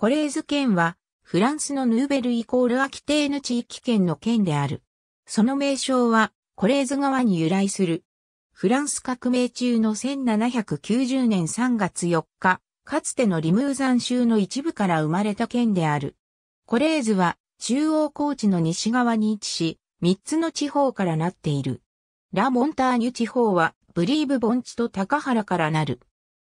コレーズ県は、フランスのヌーベルイコールアキテーヌ地域圏の県である。その名称は、コレーズ川に由来する。フランス革命中の1790年3月4日、かつてのリムーザン州の一部から生まれた県である。コレーズは、中央高地の西側に位置し、3つの地方からなっている。ラ・モンターニュ地方は、ブリーブ盆地と高原からなる。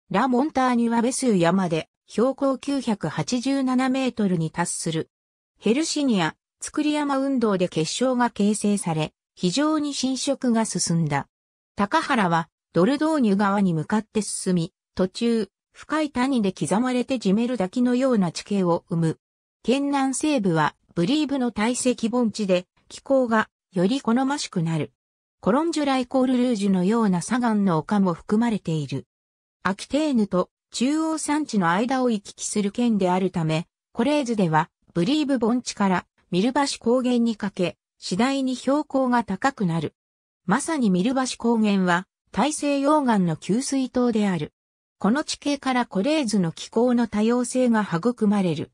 ラ・モンターニュはベスー山で、標高987メートルに達する。ヘルシニア、造山運動で結晶が形成され、非常に侵食が進んだ。高原は、ドルドーニュ川に向かって進み、途中、深い谷で刻まれてジメル滝のような地形を生む。県南西部は、ブリーブの堆積盆地で、気候がより好ましくなる。コロンジュライコールルージュのような砂岩の丘も含まれている。アキテーヌと中央山地の間を行き来する県であるため、コレーズでは、ブリーブ盆地からミルバシ高原にかけ、次第に標高が高くなる。まさにミルバシ高原は、大西洋岸の給水塔である。この地形からコレーズの気候の多様性が育まれる。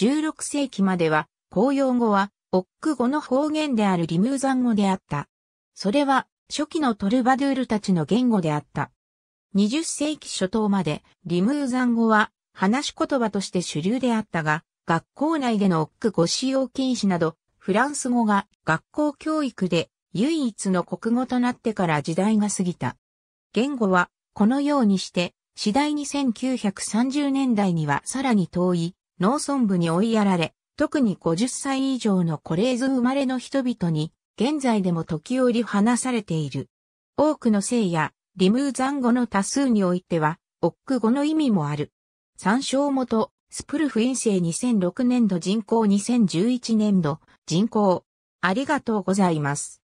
16世紀までは、公用語は、オック語の方言であるリムーザン語であった。それは、初期のトルバドゥールたちの言語であった。20世紀初頭までリムーザン語は話し言葉として主流であったが、学校内での奥御語使用禁止など、フランス語が学校教育で唯一の国語となってから時代が過ぎた。言語はこのようにして次第に1930年代にはさらに遠い農村部に追いやられ、特に50歳以上のコレーズ生まれの人々に現在でも時折話されている。多くの性やリムーザン語の多数においては、オック語の意味もある。参照元、スプルフ院生2006年度人口2011年度人口。ありがとうございます。